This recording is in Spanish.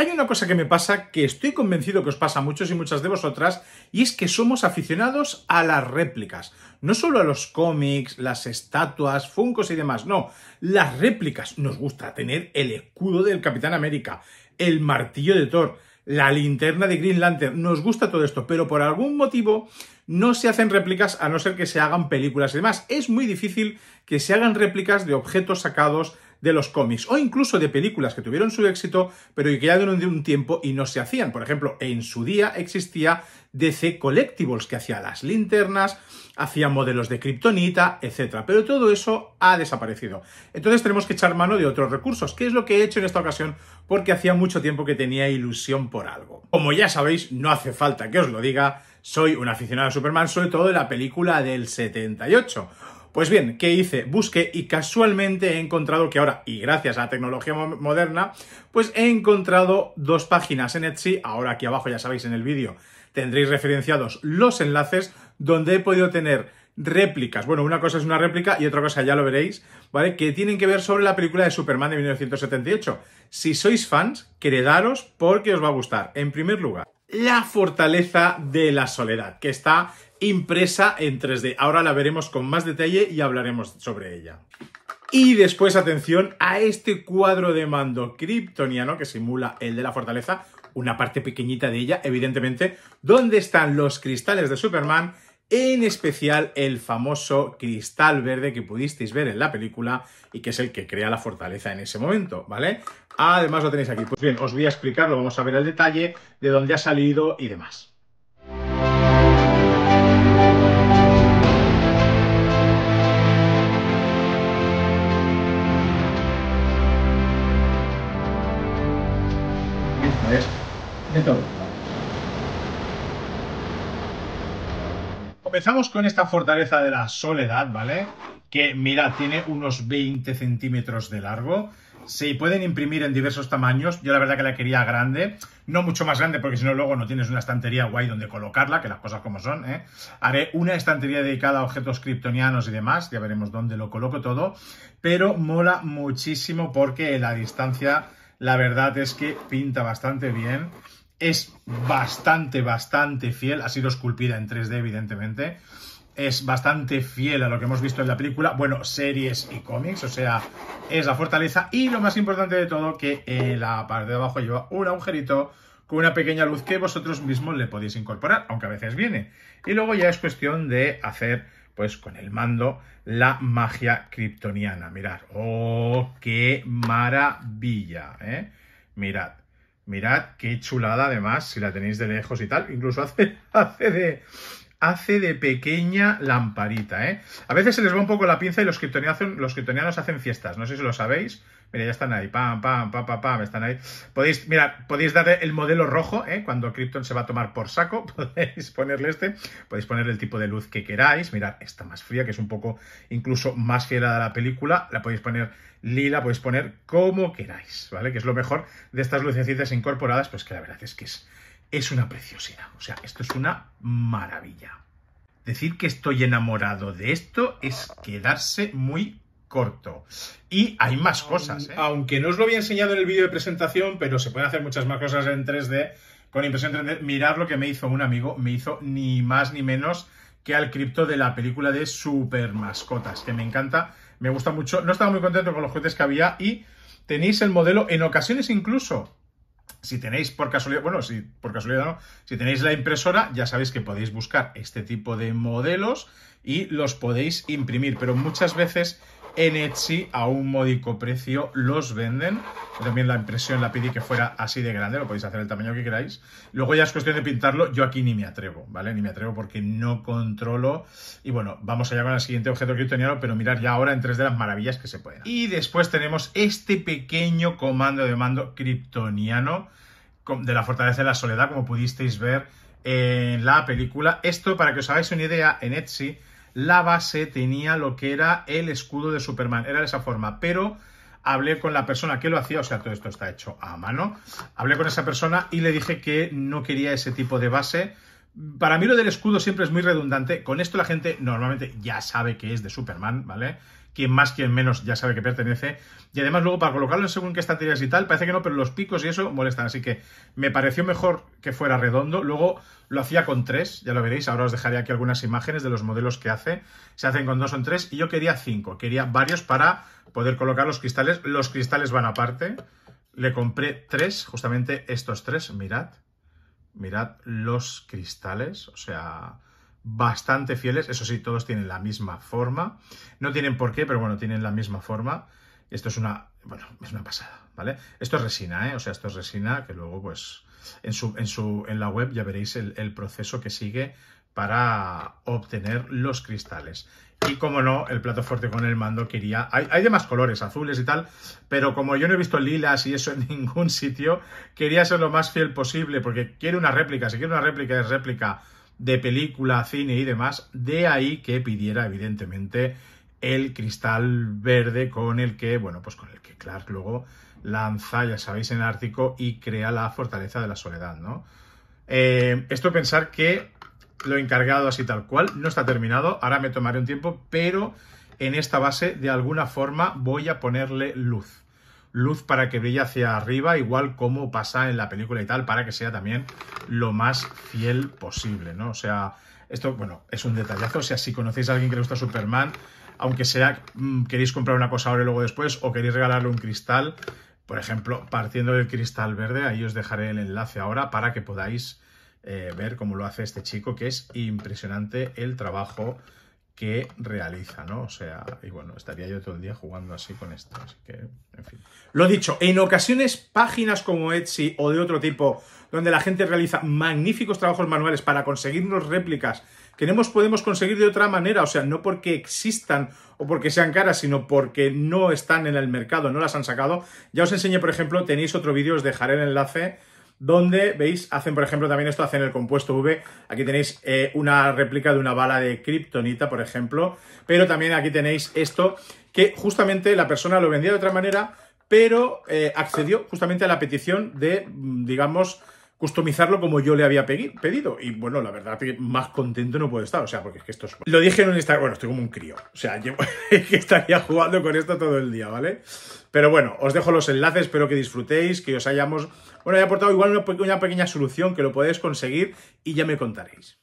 Hay una cosa que me pasa que estoy convencido que os pasa a muchos y muchas de vosotras, y es que somos aficionados a las réplicas. No solo a los cómics, las estatuas, funcos y demás, no. Las réplicas. Nos gusta tener el escudo del Capitán América, el martillo de Thor, la linterna de Green Lantern. Nos gusta todo esto, pero por algún motivo no se hacen réplicas a no ser que se hagan películas y demás. Es muy difícil que se hagan réplicas de objetos sacados de los cómics o incluso de películas que tuvieron su éxito, pero que ya de un tiempo y no se hacían. Por ejemplo, en su día existía DC Collectibles, que hacía las linternas, hacía modelos de kriptonita, etc. Pero todo eso ha desaparecido. Entonces tenemos que echar mano de otros recursos, que es lo que he hecho en esta ocasión, porque hacía mucho tiempo que tenía ilusión por algo. Como ya sabéis, no hace falta que os lo diga, soy un aficionado a Superman, sobre todo de la película del 78 pues bien, ¿qué hice? Busqué y casualmente he encontrado que ahora, y gracias a la tecnología moderna, pues he encontrado dos páginas en Etsy, ahora aquí abajo ya sabéis en el vídeo tendréis referenciados los enlaces donde he podido tener réplicas. Bueno, una cosa es una réplica y otra cosa ya lo veréis, ¿vale? Que tienen que ver sobre la película de Superman de 1978. Si sois fans, quedaros porque os va a gustar. En primer lugar, la fortaleza de la soledad, que está impresa en 3D. Ahora la veremos con más detalle y hablaremos sobre ella. Y después, atención a este cuadro de mando kryptoniano que simula el de la fortaleza, una parte pequeñita de ella, evidentemente, donde están los cristales de Superman en especial el famoso cristal verde que pudisteis ver en la película y que es el que crea la fortaleza en ese momento, ¿vale? Además lo tenéis aquí. Pues bien, os voy a explicarlo, vamos a ver el detalle de dónde ha salido y demás. empezamos con esta fortaleza de la soledad, ¿vale? Que, mira, tiene unos 20 centímetros de largo. Se pueden imprimir en diversos tamaños. Yo la verdad que la quería grande. No mucho más grande, porque si no luego no tienes una estantería guay donde colocarla, que las cosas como son, ¿eh? Haré una estantería dedicada a objetos kryptonianos y demás. Ya veremos dónde lo coloco todo. Pero mola muchísimo porque la distancia, la verdad es que pinta bastante bien es bastante, bastante fiel. Ha sido esculpida en 3D, evidentemente. Es bastante fiel a lo que hemos visto en la película. Bueno, series y cómics, o sea, es la fortaleza. Y lo más importante de todo, que en eh, la parte de abajo lleva un agujerito con una pequeña luz que vosotros mismos le podéis incorporar, aunque a veces viene. Y luego ya es cuestión de hacer, pues con el mando, la magia kryptoniana. Mirad, ¡oh, qué maravilla! ¿eh? Mirad, Mirad qué chulada además, si la tenéis de lejos y tal. Incluso hace, hace de, hace de pequeña lamparita, ¿eh? A veces se les va un poco la pinza y los kriptonianos hacen fiestas, no sé si lo sabéis. Mira, ya están ahí, pam, pam, pam, pam, pam, están ahí. Podéis, mira, podéis darle el modelo rojo, ¿eh? Cuando Krypton se va a tomar por saco, podéis ponerle este, podéis ponerle el tipo de luz que queráis. Mirad, esta más fría, que es un poco incluso más la de la película. La podéis poner lila, podéis poner como queráis, ¿vale? Que es lo mejor de estas lucecitas incorporadas, pues que la verdad es que es es una preciosidad. O sea, esto es una maravilla. Decir que estoy enamorado de esto es quedarse muy corto. Y hay más cosas. ¿eh? Aunque no os lo había enseñado en el vídeo de presentación, pero se pueden hacer muchas más cosas en 3D. Con impresión 3D, mirad lo que me hizo un amigo. Me hizo ni más ni menos que al cripto de la película de Super Mascotas, que me encanta, me gusta mucho. No estaba muy contento con los juguetes que había y tenéis el modelo, en ocasiones incluso si tenéis por casualidad, bueno, si por casualidad no, si tenéis la impresora, ya sabéis que podéis buscar este tipo de modelos y los podéis imprimir, pero muchas veces en Etsy a un módico precio los venden. También la impresión la pedí que fuera así de grande, lo podéis hacer el tamaño que queráis. Luego ya es cuestión de pintarlo, yo aquí ni me atrevo, ¿vale? Ni me atrevo porque no controlo. Y bueno, vamos allá con el siguiente objeto criptoniano. pero mirar ya ahora en tres de las maravillas que se pueden. Y después tenemos este pequeño comando de mando kryptoniano de la fortaleza de la soledad, como pudisteis ver en la película. Esto, para que os hagáis una idea, en Etsy la base tenía lo que era el escudo de Superman, era de esa forma, pero hablé con la persona que lo hacía, o sea, todo esto está hecho a mano, hablé con esa persona y le dije que no quería ese tipo de base. Para mí lo del escudo siempre es muy redundante, con esto la gente normalmente ya sabe que es de Superman, ¿vale? quien más, quien menos, ya sabe que pertenece. Y además luego para colocarlo según qué estanterías y tal, parece que no, pero los picos y eso molestan. Así que me pareció mejor que fuera redondo. Luego lo hacía con tres, ya lo veréis. Ahora os dejaré aquí algunas imágenes de los modelos que hace. Se hacen con dos o tres y yo quería cinco. Quería varios para poder colocar los cristales. Los cristales van aparte. Le compré tres, justamente estos tres. Mirad. Mirad los cristales. O sea bastante fieles, eso sí, todos tienen la misma forma, no tienen por qué, pero bueno, tienen la misma forma. Esto es una, bueno, es una pasada, ¿vale? Esto es resina, ¿eh? O sea, esto es resina que luego, pues, en, su, en, su, en la web ya veréis el, proceso que sigue para obtener los cristales. Y como no, el plato fuerte con el mando quería... Hay, demás colores, azules y tal, pero como yo no he visto lilas y eso en ningún sitio, quería ser lo más fiel posible, porque quiere una réplica. Si quiere una réplica, es réplica de película, cine y demás, de ahí que pidiera evidentemente el cristal verde con el que, bueno, pues con el que Clark luego lanza, ya sabéis, en el Ártico y crea la fortaleza de la soledad, ¿no? Eh, esto pensar que lo encargado así tal cual no está terminado, ahora me tomaré un tiempo, pero en esta base de alguna forma voy a ponerle luz luz para que brille hacia arriba, igual como pasa en la película y tal, para que sea también lo más fiel posible, ¿no? O sea, esto, bueno, es un detallazo. O sea, si conocéis a alguien que le gusta Superman, aunque sea mm, queréis comprar una cosa ahora y luego después, o queréis regalarle un cristal, por ejemplo, partiendo del cristal verde, ahí os dejaré el enlace ahora para que podáis eh, ver cómo lo hace este chico, que es impresionante el trabajo que realiza, ¿no? O sea, y bueno, estaría yo todo el día jugando así con esto, en fin. Lo dicho, en ocasiones páginas como Etsy o de otro tipo, donde la gente realiza magníficos trabajos manuales para conseguirnos réplicas que no podemos conseguir de otra manera, o sea, no porque existan o porque sean caras, sino porque no están en el mercado, no las han sacado. Ya os enseñé, por ejemplo, tenéis otro vídeo, os dejaré el enlace donde, veis, hacen, por ejemplo, también esto, hacen el compuesto V. Aquí tenéis eh, una réplica de una bala de kriptonita, por ejemplo, pero también aquí tenéis esto, que justamente la persona lo vendía de otra manera, pero eh, accedió justamente a la petición de, mm, digamos, customizarlo como yo le había pedido. Y bueno, la verdad que más contento no puedo estar. O sea, porque es que esto es... Lo dije en un Instagram, bueno, estoy como un crío. O sea, que estaría jugando con esto todo el día, ¿vale? Pero bueno, os dejo los enlaces, espero que disfrutéis, que os hayamos... Bueno, he aportado igual una, pequeña solución que lo podéis conseguir y ya me contaréis.